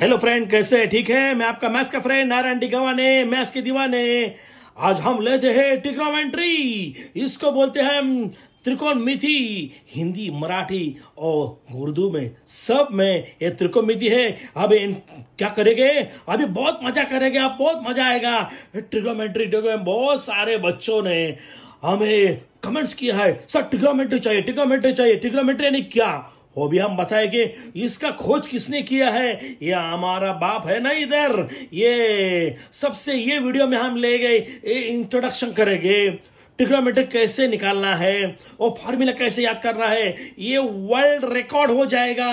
Hello friend कैसे ठीक है मैं आपका मैथ्स का फ्रेंड नारायण डिगवाने मैथ्स के दीवाने आज हम लेते हैं ट्रिग्नोमेट्री इसको बोलते हैं त्रिकोणमिति हिंदी मराठी और उर्दू में सब में ये त्रिकोणमिति है अब इन क्या करेंगे अभी बहुत मजा करेंगे अब बहुत मजा आएगा ट्रिग्नोमेट्री ट्रिग्नोमेट्री बहुत सारे बच्चों ने हमें कमेंट्स किया है सर ट्रिग्नोमेट्री चाहिए ट्रिग्नोमेट्री चाहिए ट्रिग्नोमेट्री यानी क्या वो भी हम बताए कि इसका खोज किसने किया है ये हमारा बाप है ना इधर ये सबसे ये वीडियो में हम ले गए इंट्रोडक्शन करेंगे ट्रिग्नोमेट्रिक कैसे निकालना है और फॉर्मूला कैसे याद करना है ये वर्ल्ड रिकॉर्ड हो जाएगा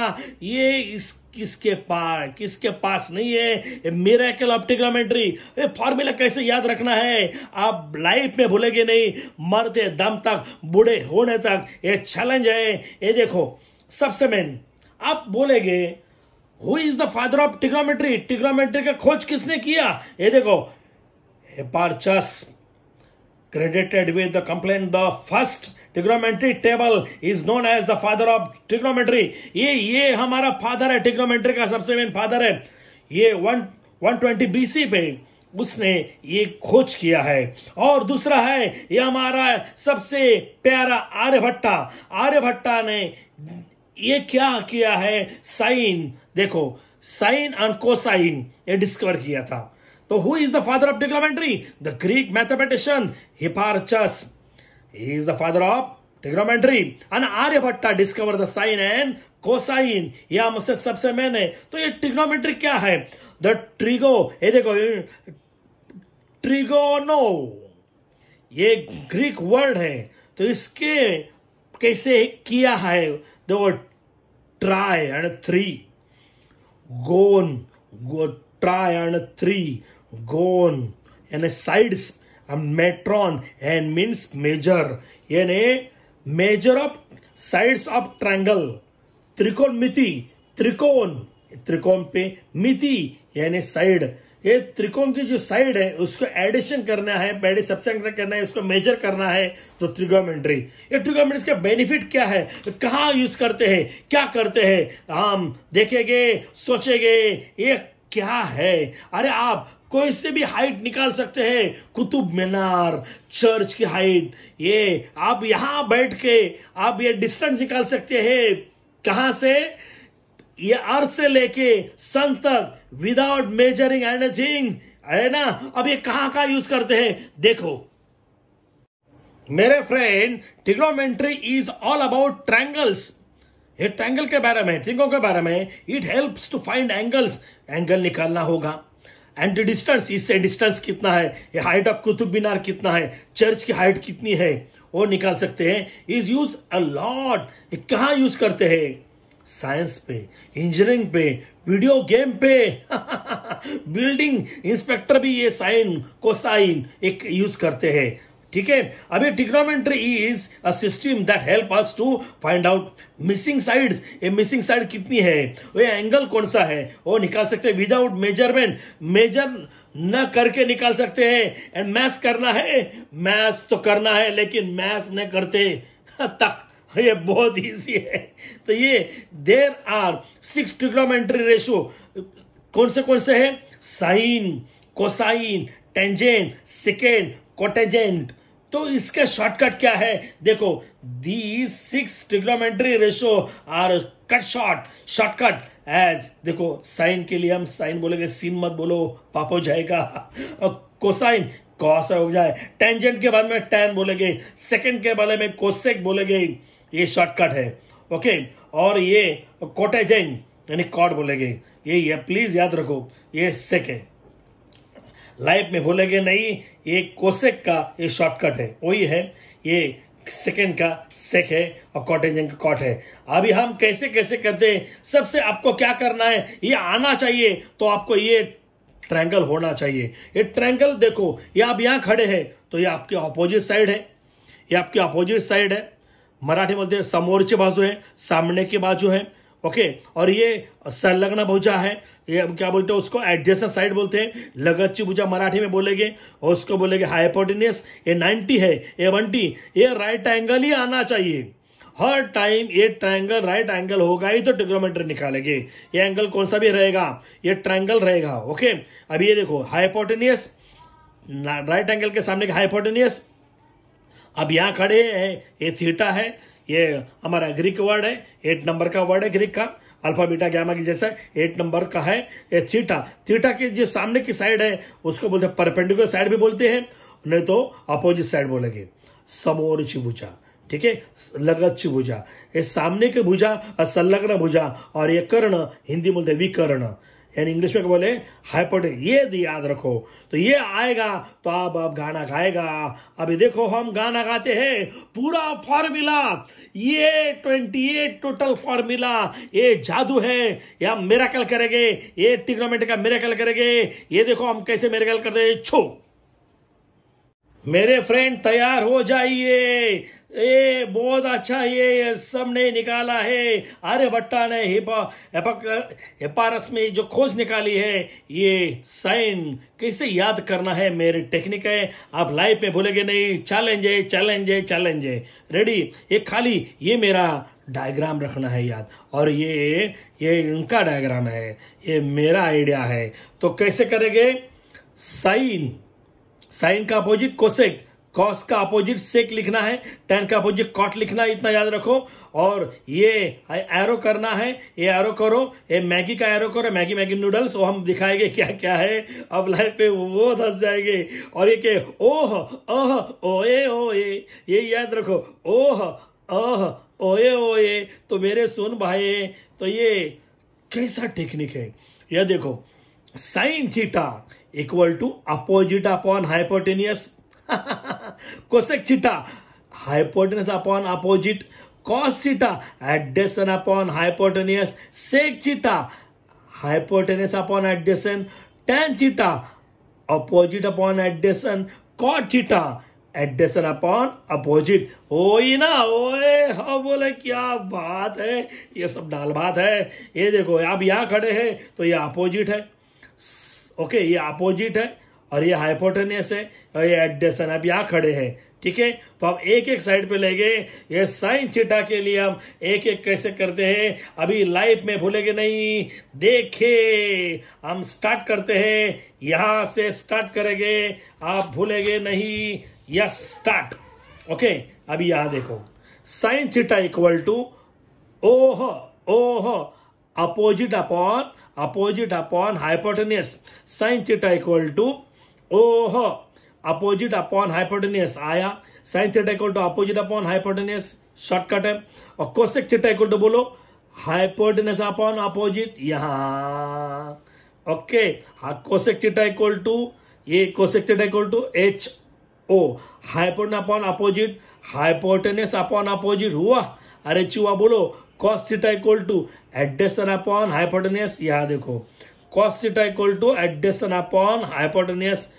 ये इस किसके पास किसके पास नहीं है मेरा ऑफ ट्रिग्नोमेट्री कैसे याद रखना है आप लाइफ में भूलेंगे नहीं मरते दम तक बूढ़े होने तक ये चैलेंज है ये देखो सबसे मेन आप बोलेंगे who is the father of trigonometry trigonometry का खोज किसने किया ये देखो Hipparchus credited with the complain the first trigonometry table is known as the father of trigonometry ये ये हमारा फादर है ट्रिग्नोमेट्री का सबसे मेन फादर है ये वन वन 120 बीसी पे उसने ये खोज किया है और दूसरा है ये हमारा सबसे प्यारा आर्यभट्टा आर्यभट्टा ने ये क्या किया है साइन देखो साइन एंड कोसाइन ये डिस्कवर किया था तो who is the father of trigonometry the Greek mathematician Hipparchus he is the father of trigonometry and Aryabhatta discover the sine and cosine ये मुझसे सबसे मेन है तो ये ट्रिग्नोमेट्री क्या है द ट्रिगो ये देखो ट्रिगोनो ये ग्रीक वर्ड है तो इसके कैसे किया है There were try and three. Gone, go try and three. Gone. And sides and matron and means measure. यानी measure of sides of triangle. त्रिकोण मिति त्रिकोण त्रिकोण पे मिति यानी साइड ये त्रिकोण की जो साइड है उसको एडिशन करना है बैडे सब्संग करना है उसको मेजर करना है तो ट्रिगोमेंट्री ये ट्रिगोमेंट्री का बेनिफिट क्या है कहाँ यूज करते हैं क्या करते हैं हम देखेंगे सोचेंगे ये क्या है अरे आप कोई से भी हाइट निकाल सकते हैं कुतुब मीनार चर्च की हाइट ये आप यहां बैठ के आप ये डिस्टेंस निकाल सकते हैं कहां से ये आर से लेके सन तक विदाउट मेजरिंग एनीथिंग है ना अब ये कहां का यूज करते हैं देखो मेरे friend trigonometry is all about triangles ये ट्रैंगल के बारे में ट्रिंगों के बारे में it helps to find angles angle निकालना होगा एंड डिस्टेंस इससे डिस्टेंस कितना है ये हाइट ऑफ कुतुब मीनार कितना है चर्च की हाइट कितनी है वो निकाल सकते हैं इज यूज अ लॉट कहाँ यूज करते हैं साइंस पे इंजीनियरिंग पे वीडियो गेम पे बिल्डिंग इंस्पेक्टर भी ये साइन साइन एक यूज करते हैं ठीक है अभी trigonometry is a system that help us to find out missing sides ये मिसिंग साइड कितनी है ये एंगल कौन सा है वो निकाल सकते हैं विदाउट मेजरमेंट मेजर न करके निकाल सकते हैं एंड मैथ करना है मैथ तो करना है लेकिन मैथ न करते तक ये बहुत इजी है तो ये there are six trigonometry ratio कौन से कौन से है sine cosine tangent secant cotangent तो इसके शॉर्टकट क्या है देखो the six trigonometry ratio are cut short shortcut as देखो साइन के लिए हम साइन बोलेंगे सीन मत बोलो पाप हो जाएगा और कोसाइन कॉस हो जाए टेंजेंट के बाद में टेन बोलेंगे सेकेंड के बारे में कोसेक बोलेंगे ये शॉर्टकट है ओके और ये कोटेजेन यानी कॉड बोलेंगे ये ये प्लीज याद रखो ये सेक है लाइफ में बोलेगे नहीं ये कोसेक का ये शॉर्टकट है वही है ये सेकेंड का सेक है और कॉटेजन का कॉट है अभी हम कैसे कैसे करते हैं सबसे आपको क्या करना है ये आना चाहिए तो आपको ये ट्रैंगल होना चाहिए ये ट्रैंगल देखो ये आप यहां खड़े हैं तो ये आपके ऑपोजिट साइड है ये आपके ऑपोजिट साइड है मराठी समोर समोरची बाजू है सामने की बाजू है ओके और ये संलग्न भुजा है ये हम क्या बोलते हैं उसको एडजेसेंट साइड बोलते हैं लगच्ची भुजा मराठी में बोलेगे और उसको बोलेगे हाइपोटिनियस ये 90 है ये 120 ये राइट एंगल ही आना चाहिए हर टाइम ये ट्रायंगल राइट एंगल होगा ही तो ट्रिग्नोमेट्री निकालेंगे ये एंगल कौन सा भी रहेगा ये ट्राइंगल रहेगा ओके अब ये देखो हाइपोटेनियस राइट एंगल के सामने हाइपोटेनियस अब यहाँ खड़े है ये थीटा है ये हमारा ग्रीक वर्ड है एट नंबर का वर्ड है ग्रीक का अल्फा बीटा गैमा की जैसा एट नंबर का है ये थीटा थीटा के जो सामने की साइड है उसको बोलते हैं परपेंडिकुलर साइड भी बोलते हैं नहीं तो अपोजिट साइड बोलेंगे समोर चिभुजा ठीक है लगत चिभुजा ये सामने की भुजा और संलग्न भुजा और ये कर्ण हिंदी बोलते विकर्ण यानी इंग्लिश में बोले हाईपोटे ये याद रखो तो ये आएगा तो आप अब गाना गाएगा अभी देखो हम गाना गाते हैं पूरा फॉर्मूला ये ट्वेंटी एट टोटल फॉर्मूला ये जादू है ये हम कल करेंगे ये टिग्नोमेट का कल करेंगे ये देखो हम कैसे मेरा कल कर दे छो मेरे फ्रेंड तैयार हो जाइए ये बहुत अच्छा ये, सब ने निकाला है भट्टा ने हिपारस में जो खोज निकाली है ये साइन कैसे याद करना है मेरी टेक्निक है आप लाइफ में भूलेंगे नहीं चैलेंज है चैलेंज है चैलेंज है रेडी ये खाली ये मेरा डायग्राम रखना है याद और ये ये इनका डायग्राम है ये मेरा आइडिया है तो कैसे करेंगे साइन साइन का अपोजिट कोसेक कॉस का अपोजिट सेक लिखना है टेन का अपोजिट कॉट लिखना है इतना याद रखो और ये एरो करना है ये एरो करो ये मैगी का एरो करो मैगी मैगी नूडल्स वो हम दिखाएंगे क्या क्या है अब लाइफ पे वो धस जाएंगे और ये के ओह ओह ओए ओए ये याद रखो ओह ओह ओए ओए तो मेरे सुन भाई तो ये कैसा टेक्निक है यह देखो sine theta equal to opposite upon hypotenuse cosec theta hypotenuse upon opposite cos theta adjacent upon hypotenuse sec theta hypotenuse upon adjacent tan theta opposite upon adjacent cot theta adjacent upon opposite oh ना oh हाँ बोले क्या बात है ये सब डाल बात है ये देखो आप यहां खड़े हैं तो ये अपोजिट है ओके ये अपोजिट है और ये हाइपोटेनियस है और ये एडेसन अब यहाँ खड़े हैं ठीक है तो हम एक एक साइड पे ले गए ये साइन थीटा के लिए हम एक एक कैसे करते हैं अभी लाइफ में भूलेंगे नहीं देखे हम स्टार्ट करते हैं यहां से स्टार्ट करेंगे आप भूलेंगे नहीं या स्टार्ट ओके अभी यहां देखो sine theta equal to oh oh opposite upon opposite upon hypotenuse sine theta equal to oh opposite upon hypotenuse आया sine theta equal to opposite upon hypotenuse shortcut है और कोसेक थीटा इक्वल टू बोलो hypotenuse upon opposite यहां okay cosec theta equal to ये cosec theta equal to H O hypotenuse upon opposite hypotenuse upon opposite हुआ अरे चुआ बोलो cos theta equal to adjacent upon hypotenuse यहां देखो cos theta equal to adjacent upon hypotenuse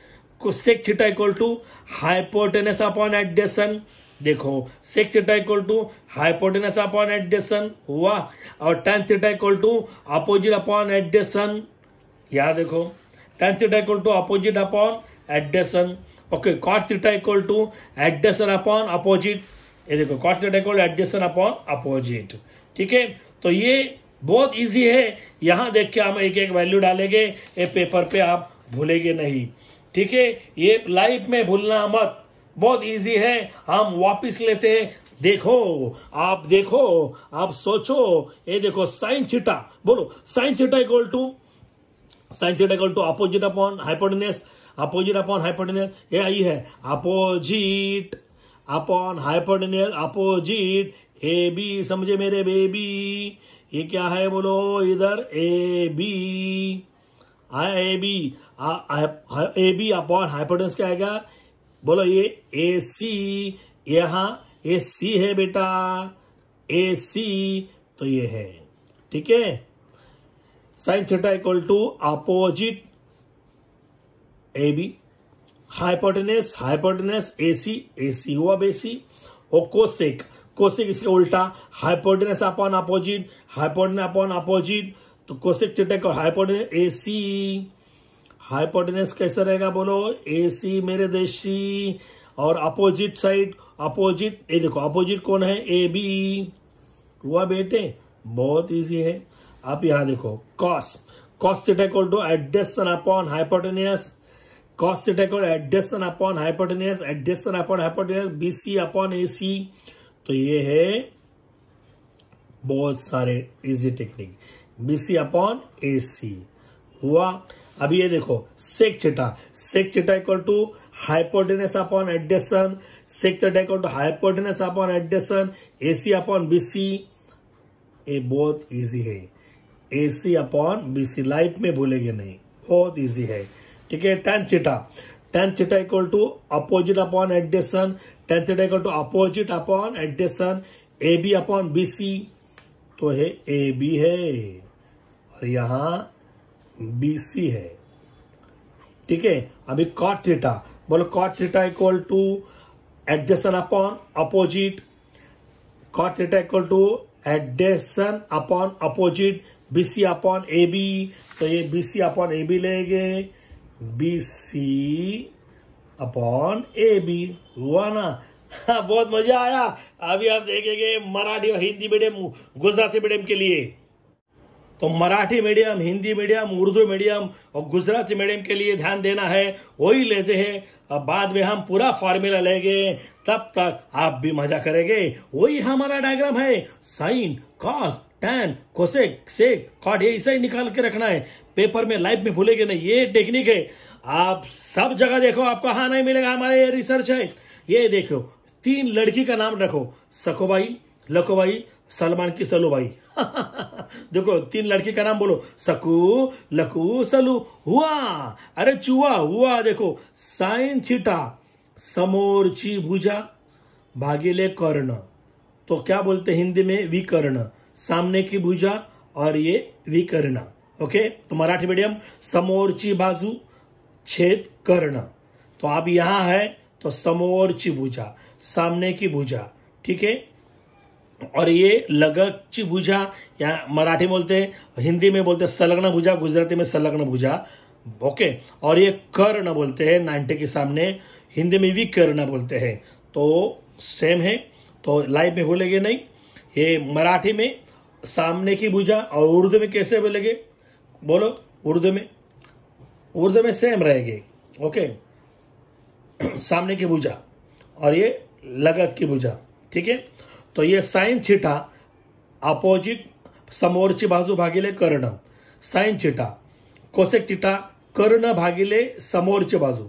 sec theta equal to hypotenuse upon adjacent देखो sec theta equal to hypotenuse upon adjacent हुआ और tan theta equal to opposite upon adjacent यहां देखो tan theta equal to opposite upon adjacent okay cot theta equal to adjacent upon opposite ये देखो cot theta equal adjacent upon opposite ठीक है तो ये बहुत इजी है यहां देख के हम एक एक वैल्यू डालेंगे ये पेपर पे आप भूलेंगे नहीं ठीक है ये लाइफ में भूलना मत बहुत इजी है हम वापिस लेते हैं देखो आप देखो आप सोचो ये देखो साइन थीटा बोलो sine theta equal to sine theta equal to opposite upon hypotenuse opposite upon hypotenuse ये आई है opposite upon hypotenuse opposite A B समझे मेरे बेबी ये क्या है बोलो इधर A B A B A B upon hypotenuse क्या आएगा बोलो ये ए सी यहां ए सी है बेटा ए सी तो ये है ठीक है sine theta equal to opposite A B hypotenuse hypotenuse A C A C हुआ बेसी और कोसेक कोसेक इसके उल्टा hypotenuse upon opposite hypotenuse upon opposite तो कोसेक थीटा को हाइपोटेनस ए सी हाइपोटेनस कैसे रहेगा बोलो ए सी मेरे देशी और अपोजिट साइड अपोजिट ये देखो अपोजिट कौन है ए बी e। हुआ बेटे बहुत इजी है आप यहां देखो cos cos to adjacent upon hypotenuse cos theta adjacent upon hypotenuse adjacent upon hypotenuse BC upon AC तो ये है बहुत सारे easy technique BC upon AC हुआ अब ये देखो sec theta sec theta equal to hypotenuse upon adjacent sec theta equal to hypotenuse upon adjacent AC upon BC ये बहुत इजी है एसी अपॉन बीसी लाइफ में भूलेंगे नहीं बहुत इजी है ठीक है tan theta tan theta equal to opposite upon adjacent tan theta equal to opposite upon adjacent A B upon B C तो है ए बी है और यहां बीसी है ठीक है अभी कॉट थीटा बोलो cot theta equal to adjacent upon opposite cot theta equal to adjacent upon opposite BC upon A B तो ये बीसी अपॉन ए बी लेंगे बीसी अपॉन ए बी हुआ ना बहुत मजा आया अभी आप देखेंगे मराठी और हिंदी मीडियम गुजराती मीडियम के लिए तो Marathi medium Hindi medium Urdu medium और गुजराती मीडियम के लिए ध्यान देना है वही लेते हैं अब बाद में हम पूरा फॉर्मूला लेंगे तब तक आप भी मजा करेंगे वही हमारा डायग्राम है sine cos tan cosec sec cot ये ऐसा ही निकाल के रखना है पेपर में लाइफ में भूलेंगे नहीं ये टेक्निक है आप सब जगह देखो आपको हाँ नहीं मिलेगा हमारे ये रिसर्च है ये देखो तीन लड़की का नाम रखो सकोबाई लकोबाई सलमान की सलू भाई देखो तीन लड़के का नाम बोलो सकू लकू सलू हुआ अरे चुआ हुआ देखो साइन थीटा समोरची भुजा भागीले कर्ण तो क्या बोलते हिंदी में विकर्ण सामने की भुजा और ये विकर्ण ओके तो मराठी मीडियम समोरची बाजू छेद कर्ण तो आप यहां है तो समोरची भुजा सामने की भुजा ठीक है और ये लगची भुजा या मराठी बोलते हैं हिंदी में बोलते हैं संलग्न भुजा गुजराती में संलग्न भुजा ओके और ये कर्ण बोलते हैं नाइन्टी के सामने हिंदी में भी कर्ण बोलते हैं तो सेम है तो लाइव में बोलेंगे नहीं ये मराठी में सामने की भुजा और उर्दू में कैसे बोलेंगे बोलो उर्दू में उर्दू में सेम रहेगी ओके सामने की भुजा और ये लगत की भुजा ठीक है तो ये साइन थिटा अपोजिट समोरची बाजू भागिले कर्ण साइन थिटा कोसेक थिटा कर्ण भागिले समोरची बाजू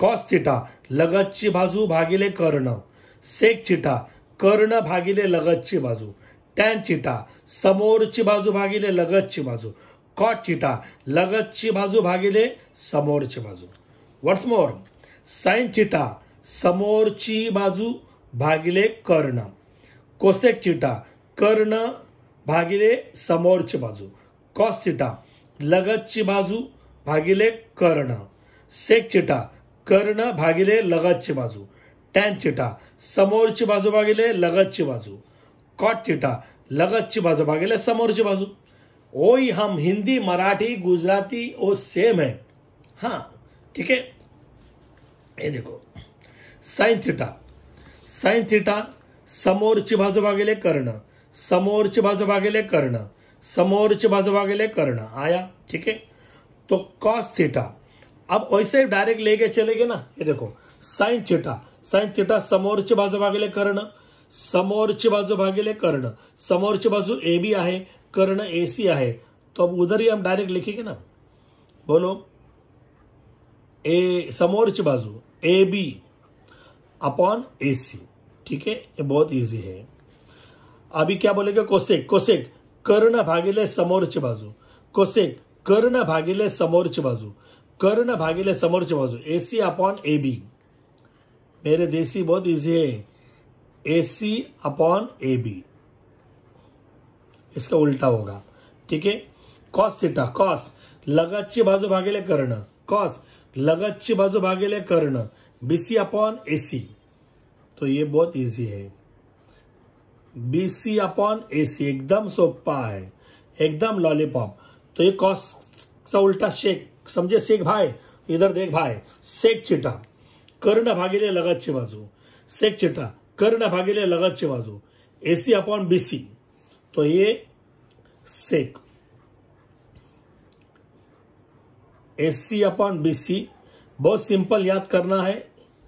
कॉस थिटा लगतची बाजू भागिले कर्ण सेक थिटा कर्ण भागिले लगतची बाजू टॅन चिटा समोरची बाजू भागिले लगतची बाजू कॉट चिटा लगतची बाजू भागिले समोरची बाजू व्हॉट्स मोर साइन समोरची बाजू भागिले कर्ण कोसेक थीटा कर्ण भागिले की बाजू कॉस लगत की बाजू भागिले कर्ण सेक थीटा कर्ण भागिले की बाजू थीटा समोर की बाजू भागिले की बाजू कॉट लगत की बाजू भागिले की बाजू ओई हम हिंदी मराठी गुजराती ओ सेम है हाँ ठीक है ये देखो साइन थीटा साइन थीटा समोरची बाजू भागिले कर्ण समोरची बाजू भागिले कर्ण समोरची बाजू भागिले कर्ण आया ठीक है तो कॉस थीटा अब वैसे डायरेक्ट लेके गए ना ये देखो साइन थीटा साइन थीटा ची बाजू भागिले कर्ण समोर ची बाजू भागिले कर्ण समोर ची बाजू ए बी है कर्ण ए सी है तो अब उधर ही हम डायरेक्ट लिखेंगे ना बोलो ए समोर ची बाजू ए बी अपॉन ए सी ठीक है ये बहुत इजी है अभी क्या बोलेगा कोसेक कोसेक कर्ण भागिले समोरच बाजू कोसेक कर्ण भागिले समोरच बाजू कर्ण भागिले समोरच बाजू ए सी अपॉन ए बी मेरे देसी बहुत इजी है ए सी अपॉन ए बी इसका उल्टा होगा ठीक है कॉस सीटा कॉस लगाची बाजू भागेले कर्ण कॉस लगाची बाजू भागेले कर्ण बीसी अपॉन एसी तो ये बहुत इजी है बी सी अपॉन ए सी एकदम सोपा है एकदम लॉलीपॉप तो ये कॉस का उल्टा शेक समझे शेक भाई इधर देख भाई शेक चिटा कर्ण लगत ची बाजू सेक चिटा कर्ण लगत ची बाजू ए सी अपॉन बी सी तो ये sec A C upon B C बहुत सिंपल याद करना है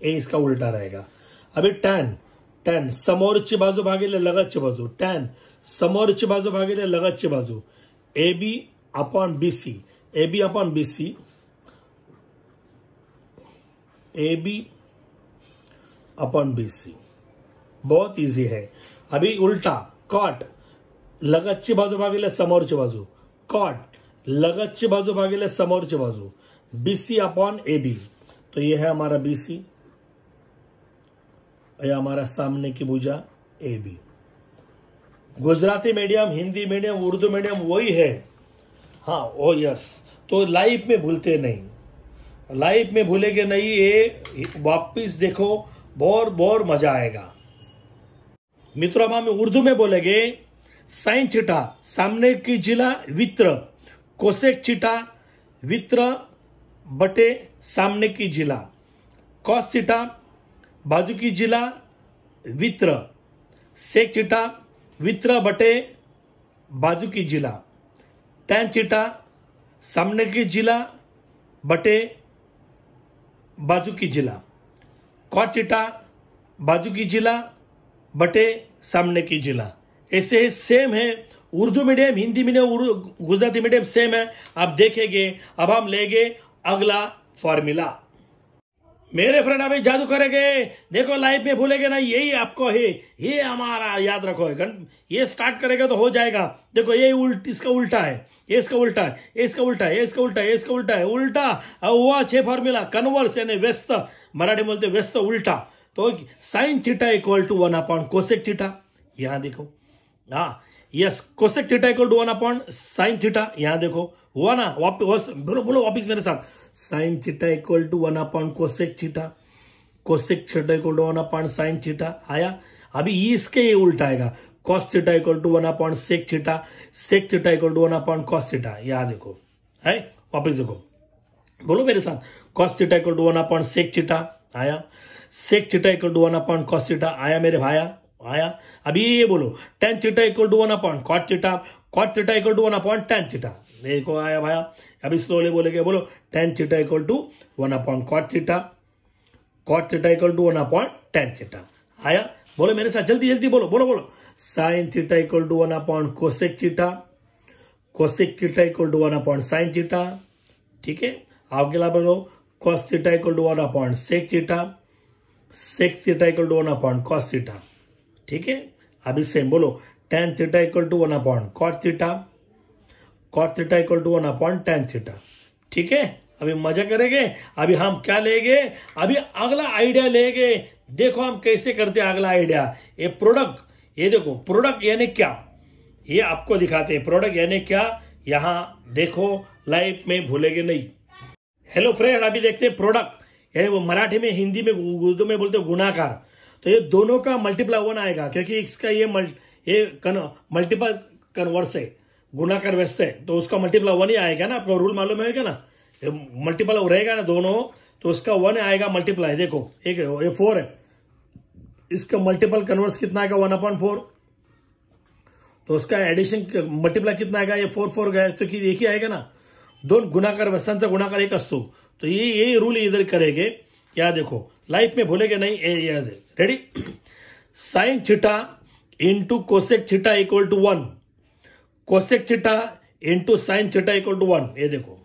ए इसका उल्टा रहेगा टैन टैन समोर समोरची बाजू भागे लगत ची बाजू टैन समोर ची बाजू लगत ची बाजू A B upon B C A B upon B C A B upon B C बहुत इजी है अभी उल्टा कॉट लगत ची बाजू भागे समोर ची बाजू कॉट लगत ची बाजू भागे समोर ची बाजू B C upon A B तो ये है हमारा बी सी या हमारा सामने की भुजा A B Gujarati medium Hindi medium Urdu medium वही है हाँ ओ oh यस तो लाइफ में भूलते नहीं लाइफ में भूलेंगे नहीं ये वापिस देखो बहुत बहुत मजा आएगा मित्रों में उर्दू में बोलेंगे साइन चिटा सामने की जिला वित्र कोसेक चिटा वित्र बटे सामने की जिला कॉस चिटा बाजू जिला वित्र सेक चिटा वित्र बटे बाजू की जिला टैन चिटा सामने की जिला बटे बाजू की जिला कॉट चिटा बाजू की जिला बटे सामने की जिला ऐसे ही सेम है Urdu medium Hindi medium Gujarati medium same है आप देखेंगे अब हम लेंगे अगला फॉर्मूला मेरे फ्रेंड अभी जादू करेंगे देखो लाइफ में भूलेंगे ना यही आपको है ये हमारा याद रखो ये स्टार्ट करेगा तो हो जाएगा देखो ये उल्ट इसका उल्टा है ये इसका उल्टा है ये इसका उल्टा है ये इसका उल्टा है इसका उल्टा है उल्टा हुआ छे फॉर्मूला कन्वर्स यानी व्यस्त मराठी बोलते व्यस्त उल्टा तो sine theta equal to one upon cosec theta यहां देखो हाँ yes cosec theta equal to one upon sine theta यहां देखो हुआ ना वापस बोलो वापिस मेरे साथ sine theta equal to one upon cosec theta cosec theta equal to one upon sine theta आया अभी e इसके ये उल्टा आएगा cos theta equal to one upon sec theta sec theta equal to one upon cos theta यहाँ देखो है वापिस देखो बोलो मेरे साथ cos theta equal to one upon sec theta आया sec theta equal to one upon cos theta आया मेरे भाया आया अभी ये बोलो tan theta equal to one upon cot theta cot theta equal to one upon tan theta देखो आया भाया अभी स्लोली क्या बोलो tan theta equal to one upon cot theta cot theta equal to one upon tan theta आया बोलो मेरे साथ जल्दी जल्दी बोलो बोलो बोलो sine theta equal to one upon cosec theta cosec theta equal to one upon sine theta ठीक है आपके अलावा बोलो cos theta equal to one upon sec theta sec theta equal to one upon cos theta ठीक है अभी same बोलो tan theta equal to one upon cot theta cot theta equal to one upon tan theta ठीक है अभी मजा करेंगे अभी हम क्या लेंगे अभी अगला आइडिया लेंगे देखो हम कैसे करते हैं अगला आइडिया ये प्रोडक्ट ये देखो प्रोडक्ट यानी क्या ये आपको दिखाते हैं प्रोडक्ट यानी क्या यहाँ देखो लाइफ में भूलेंगे नहीं हेलो फ्रेंड अभी देखते हैं प्रोडक्ट यानी वो मराठी में हिंदी में उर्दू में बोलते गुनाकार तो ये दोनों का मल्टीप्लाई वन आएगा क्योंकि इसका ये मल्ट ये कन, मल्टीपल कन्वर्स है गुना कर बेचते तो उसका मल्टीपल वन ही आएगा ना आपको रूल मालूम है ना मल्टीपल रहेगा ना दोनों तो उसका वन आएगा मल्टीप्लाई देखो एक ये फोर है इसका मल्टीपल कन्वर्स कितना आएगा वन अपॉइंट फोर तो उसका एडिशन मल्टीप्लाई कितना आएगा ये फोर फोर गया तो कि एक ही आएगा ना दोन गुनाकार वस्तांचा गुनाकार एक अस्तु तो ये यही रूल इधर करेंगे या देखो लाइफ में भूलेगे नहीं ए ready sine theta into cosec theta equal to one cosec theta into sine theta equal to one ये देखो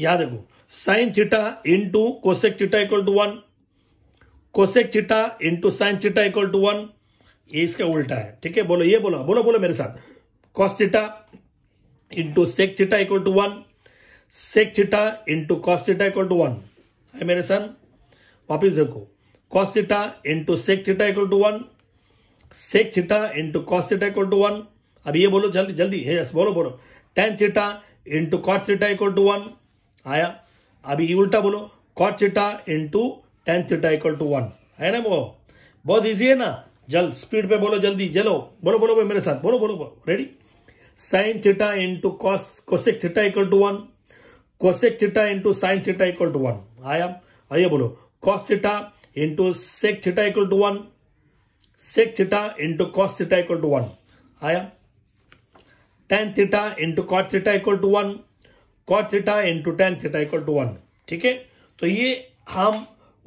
यहां देखो sine theta into cosec theta equal to one cosec theta into sine theta equal to one ये इसका उल्टा है ठीक है बोलो ये बोलो बोलो बोलो मेरे साथ cos theta into sec theta equal to one sec theta into cos theta equal to one है मेरे सन वापिस देखो cos theta into sec theta equal to one sec theta into cos theta equal to one अब ये बोलो जल्दी जल्दी है यस बोलो बोलो tan theta into cot theta equal to one आया अभी उल्टा बोलो cot theta into tan theta equal to one है ना वो बहुत ईजी है ना जल स्पीड पे बोलो जल्दी जलो बोलो बोलो मेरे साथ बोलो बोलो, बोलो ready sine theta into cos cosec theta equal to one cosec theta into sine theta equal to one आया और बोलो cos theta into sec theta equal to one sec theta into cos theta equal to one आया tan theta into cot theta equal to one cot theta into tan theta equal to one ठीक है तो ये हम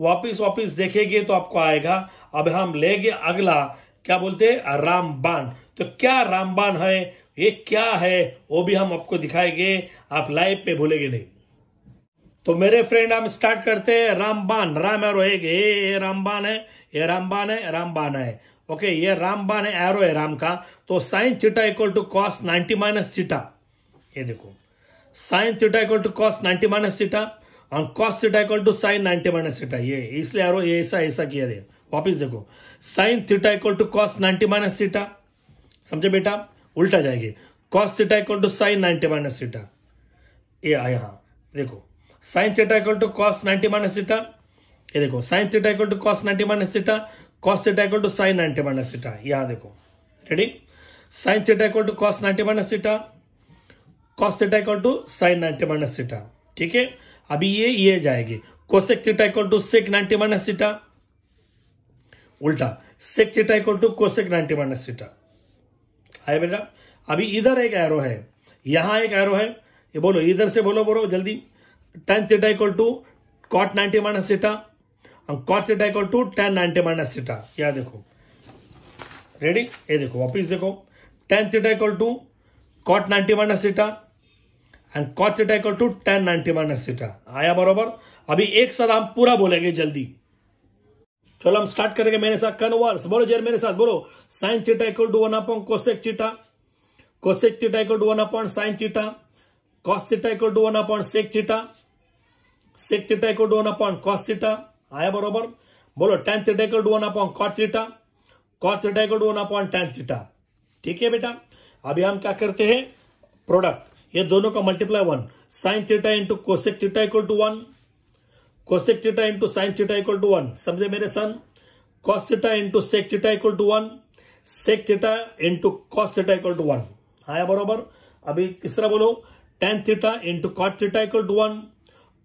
वापिस वापिस देखेंगे तो आपको आएगा अब हम लेंगे अगला क्या बोलते हैं रामबान तो क्या रामबान है ये क्या है वो भी हम आपको दिखाएंगे आप लाइव पे भूलेंगे नहीं तो मेरे फ्रेंड हम स्टार्ट करते हैं रामबान राम एरो ये रामबान है ये रामबान है रामबान है ओके ये राम रामबान एरो है राम का तो sine theta equal to cos ninety minus theta ये देखो sine theta equal to cos ninety minus theta और cos theta equal to sine ninety minus theta ये इसलिए एरो ये ऐसा ऐसा किया दे वापिस देखो sine theta equal to cos ninety minus theta समझे बेटा उल्टा जाएगी cos theta equal to sine ninety minus theta ये यहाँ देखो sine theta equal to cos ninety minus theta ये देखो sine theta equal to cos ninety minus theta cos theta equal to sine ninety minus theta यहां देखो ready sine theta equal to cos ninety minus theta cos theta equal to sine ninety minus theta ठीक है अभी ये ये जाएगी cosec theta equal to sec ninety minus theta उल्टा sec theta equal to cosec ninety minus theta आया बेटा अभी इधर एक एरो है यहां एक एरो है ये बोलो इधर से बोलो बोलो जल्दी tan theta equal to cot ninety minus theta हम cot theta equal to tan ninety minus theta यह देखो रेडी ये देखो वापिस देखो tan theta equal to cot ninety minus theta and cot theta equal to tan ninety minus theta आया बराबर अभी एक साथ हम पूरा बोलेंगे जल्दी चलो हम स्टार्ट करेंगे मेरे साथ कन्वर्स बोलो जेर मेरे साथ बोलो sine theta equal to one upon cosec theta cosec theta equal to one upon sine theta cos theta equal to one upon sec theta sec theta equal to one upon cos theta आया बराबर बोलो tan theta equal to one upon cot theta cot theta equal to one upon tan theta ठीक है बेटा अभी हम क्या करते हैं प्रोडक्ट ये दोनों का multiply one sine theta into cosec theta equal to one cosec theta into sine theta equal to one समझे मेरे son cos theta into sec theta equal to one sec theta into cos theta equal to one आया बराबर अभी तीसरा बोलो tan theta into cot theta equal to one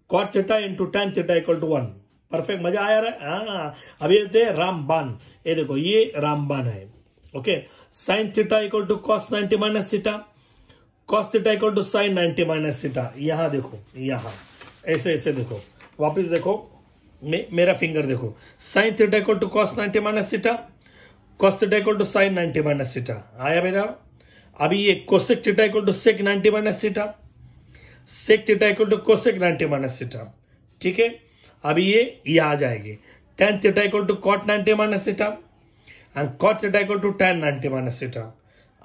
cot theta into tan theta equal to one perfect मजा आया रहा है हाँ अब ये थे रामबान ये देखो ये रामबान है okay sine theta equal to cos ninety minus theta cos theta equal to sine ninety minus theta यहां देखो यहां ऐसे ऐसे देखो वापस देखो मे, मेरा फिंगर देखो sine theta equal to cos ninety minus theta cos theta equal to sine ninety minus theta आया मेरा अभी ये cosec theta equal to sec ninety minus theta sec theta equal to cosec ninety minus theta ठीक है अभी ये ये आ जाएगी tan theta equal to cot ninety minus theta and cot theta equal to tan ninety minus theta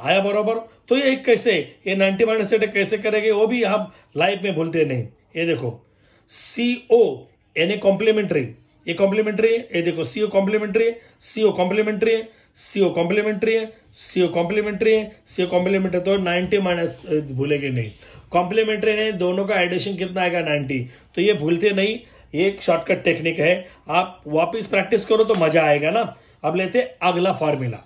आया बराबर तो ये कैसे ये नाइनटी माइनस थीटा कैसे करेंगे वो भी आप लाइफ में भूलते नहीं ये देखो सी ओ यानी कॉम्प्लीमेंट्री ये कॉम्प्लीमेंट्री है ये देखो सी ओ कॉम्प्लीमेंट्री है सी ओ कॉम्प्लीमेंट्री है सी ओ कॉम्प्लीमेंट्री है सी ओ कॉम्प्लीमेंट्री है सी ओ कॉम्प्लीमेंट्री तो नाइनटी माइनस भूलेंगे नहीं कॉम्प्लीमेंट्री नहीं दोनों का एडिशन कितना आएगा नाइनटी तो ये भूलते नहीं एक शॉर्टकट टेक्निक है आप वापस प्रैक्टिस करो तो मजा आएगा ना अब लेते अगला फॉर्मूला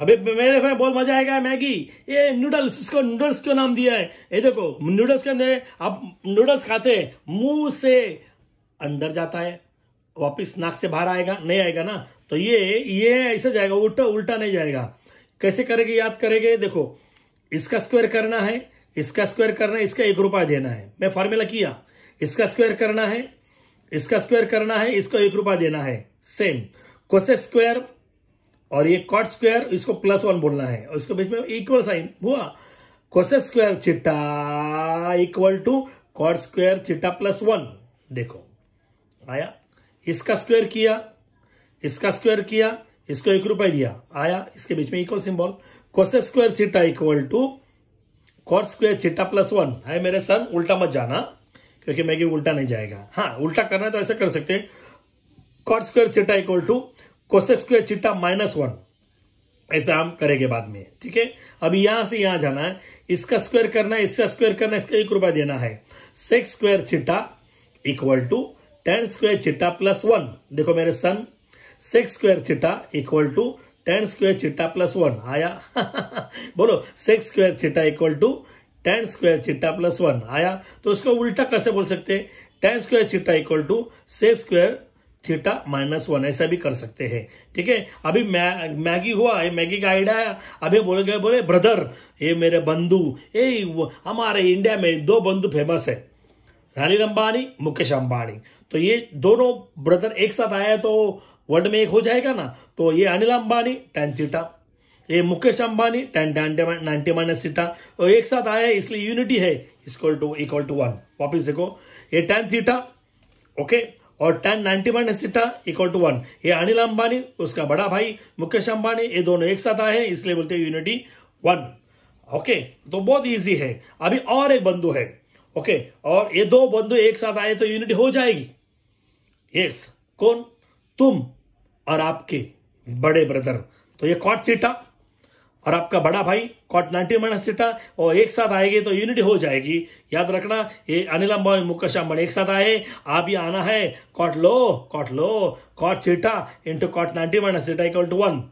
अबे मेरे में बहुत मजा आएगा मैगी ये नूडल्स इसको नूडल्स क्यों नाम दिया है ये देखो नूडल्स के अंदर आप नूडल्स खाते मुंह से अंदर जाता है वापस नाक से बाहर आएगा नहीं आएगा ना तो ये ये ऐसे जाएगा उल्टा उल्टा नहीं जाएगा कैसे करेगी याद करेगी देखो इसका स्क्वायर करना है इसका स्क्वायर करना है इसका एक रुपया देना है मैं फॉर्मूला किया इसका स्क्वायर करना है इसका स्क्वायर करना है इसको एक रुपया देना है सेम कोसे स्क्वायर और ये कॉट स्क्वायर इसको प्लस वन बोलना है और इसके बीच में इक्वल साइन हुआ cosec square theta equal to cot square theta plus one देखो आया इसका स्क्वायर किया इसका स्क्वायर किया इसको एक रुपये दिया आया इसके बीच में equal symbol cosec square theta equal to cot square theta plus one है मेरे सन उल्टा मत जाना क्योंकि मैगी उल्टा नहीं जाएगा हाँ उल्टा करना है तो ऐसा कर सकते हैं cot square theta equal to cosec square theta minus one ऐसा हम करेंगे बाद में ठीक है अभी यहां से यहां जाना है इसका स्क्वायर करना है इसका स्क्वायर करना है इसका एक रुपया देना है sec square theta equal to tan square theta plus one देखो मेरे son sec square theta equal to tan square theta plus one आया बोलो sec square theta equal to tan square theta plus one आया तो इसको उल्टा कैसे बोल सकते हैं tan square theta equal to sec square theta minus one ऐसा भी कर सकते हैं ठीक है अभी मै, मैगी हुआ है मैगी का आइडिया आया अभी बोले गए बोले ब्रदर ये मेरे बंधु ये हमारे इंडिया में दो बंधु फेमस है अनिल अंबानी मुकेश अंबानी तो ये दोनों ब्रदर एक साथ आया तो वर्ल्ड में एक हो जाएगा ना तो ये अनिल अंबानी टेन थीटा ये Mukesh Ambani tan ninety minus theta और एक साथ आया है इसलिए यूनिटी है इसकोल टू इक्वल टू वन वापिस देखो ये टेन थीटा ओके और tan ninety minus theta equal to one ये अनिल अंबानी उसका बड़ा भाई मुकेश अंबानी ये दोनों एक साथ आए हैं इसलिए बोलते हैं यूनिटी वन ओके तो बहुत ईजी है अभी और एक बंधु है ओके और ये दो बंधु एक साथ आए तो यूनिटी हो जाएगी यस कौन तुम और आपके बड़े ब्रदर तो ये कॉट सीटा और आपका बड़ा भाई कॉट नाइनटी माइनस थीटा और एक साथ आएगी तो यूनिटी हो जाएगी याद रखना ये अनिल अंबानी मुकेश अंबानी एक साथ आए आप ये आना है कॉट लो कॉट लो cot theta into cot ninety minus theta equal to one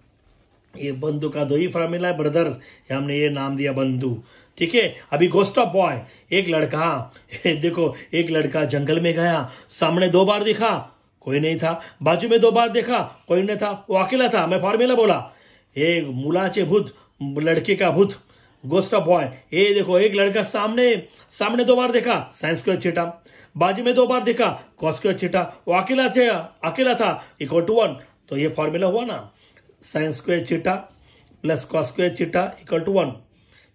ये बंधु का दो ही फॉर्मूला है ब्रदर्स ये हमने ये नाम दिया बंधु ठीक है अभी गोस्ट ऑफ बॉय एक लड़का देखो एक लड़का जंगल में गया सामने दो बार दिखा कोई नहीं था बाजू में दो बार देखा कोई नहीं था वो अकेला था मैं फॉर्मूला बोला हे मुलाचे भूत लड़के का भूत गोस्ट ऑफ बॉय ये देखो एक लड़का सामने सामने दो बार देखा साइंस को चीटा बाजी में दो बार देखा कॉस को चेटा वो अकेला थे अकेला था इक्वल टू वन तो ये फॉर्मूला हुआ ना साइंस को चेटा प्लस कॉस को चेटा इक्वल टू वन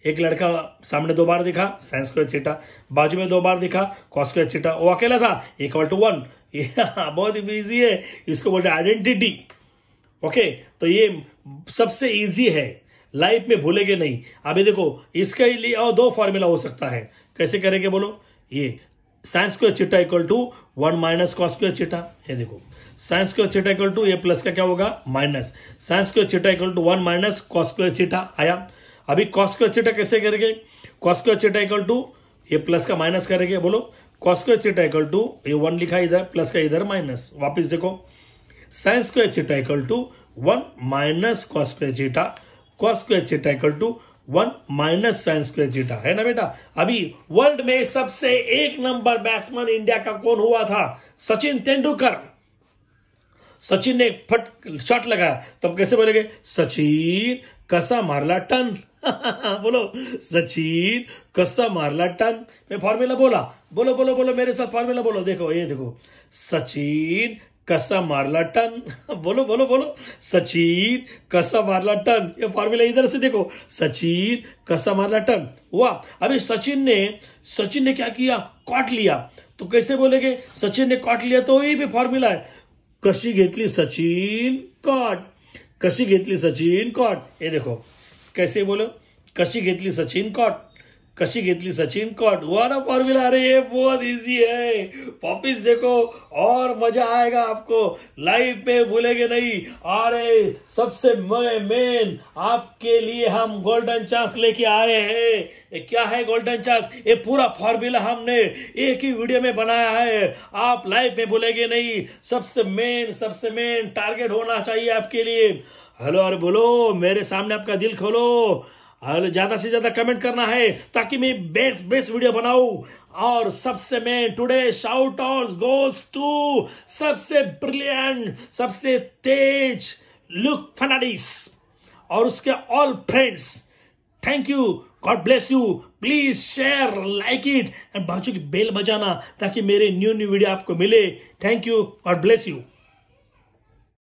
एक लड़का सामने दो बार दिखा साइंस को चेटा बाजू में दो बार दिखा कॉस को चेटा वो अकेला था इक्वल टू वन बहुत इजी है इसको बोलते आइडेंटिटी ओके तो ये सबसे इजी है लाइफ में भूलेंगे नहीं अभी देखो इसके लिए और दो फॉर्मूला हो सकता है कैसे करेंगे बोलो ये साइंस को theta equal to one minus cos को चिट्टा ये देखो साइंस को theta equal to A plus का क्या होगा माइनस साइंस को theta equal to one minus cos को चिट्टा आया अभी कॉस को चिट्टा कैसे करेंगे कॉस को theta equal to A plus का माइनस करेंगे बोलो कॉस को चिट्टा इक्वल टू ये वन लिखा इधर प्लस का इधर माइनस वापिस देखो साइंस को theta equal to one minus cos square theta cos square theta equal to one minus sine square theta है ना बेटा अभी वर्ल्ड में सबसे एक नंबर बैट्समैन इंडिया का कौन हुआ था सचिन तेंदुलकर सचिन ने फट शॉट लगाया तब कैसे बोलेंगे सचिन कसा मारला टन बोलो सचिन कसा मारला टन मैं फॉर्मूला बोला बोलो बोलो बोलो मेरे साथ फॉर्मूला बोलो देखो ये देखो सचिन कसा मारला टन बोलो बोलो बोलो सचिन कसा मारला टन ये फॉर्मूला इधर से देखो सचिन कसा मारला टन हुआ अभी सचिन ने सचिन ने क्या किया कॉट लिया तो कैसे बोलेगे सचिन ने कॉट लिया तो ये भी फॉर्मूला है कशी घेतली सचिन कॉट कशी घेतली सचिन कॉट ये देखो कैसे बोलो कशी घेतली सचिन कॉट कशी घेतली सचिन कॉट हुआ ना फॉर्मूला अरे ये बहुत इजी है पॉपिस देखो और मजा आएगा आपको लाइफ में भूलेंगे नहीं अरे सबसे मेन आपके लिए हम गोल्डन चांस लेके आ रहे हैं क्या है गोल्डन चांस ये पूरा फॉर्मूला हमने एक ही वीडियो में बनाया है आप लाइफ में भूलेंगे नहीं सबसे मेन सबसे मेन टारगेट होना चाहिए आपके लिए हेलो अरे बोलो मेरे सामने आपका दिल खोलो ज्यादा से ज्यादा कमेंट करना है ताकि मैं बेस्ट बेस्ट वीडियो बनाऊ और सबसे मैं today shout out goes to सबसे ब्रिलियंट सबसे तेज लुक फनाडिस और उसके all friends thank you God bless you please share like it and बाजू की बेल बजाना ताकि मेरे न्यू न्यू वीडियो आपको मिले thank you God bless you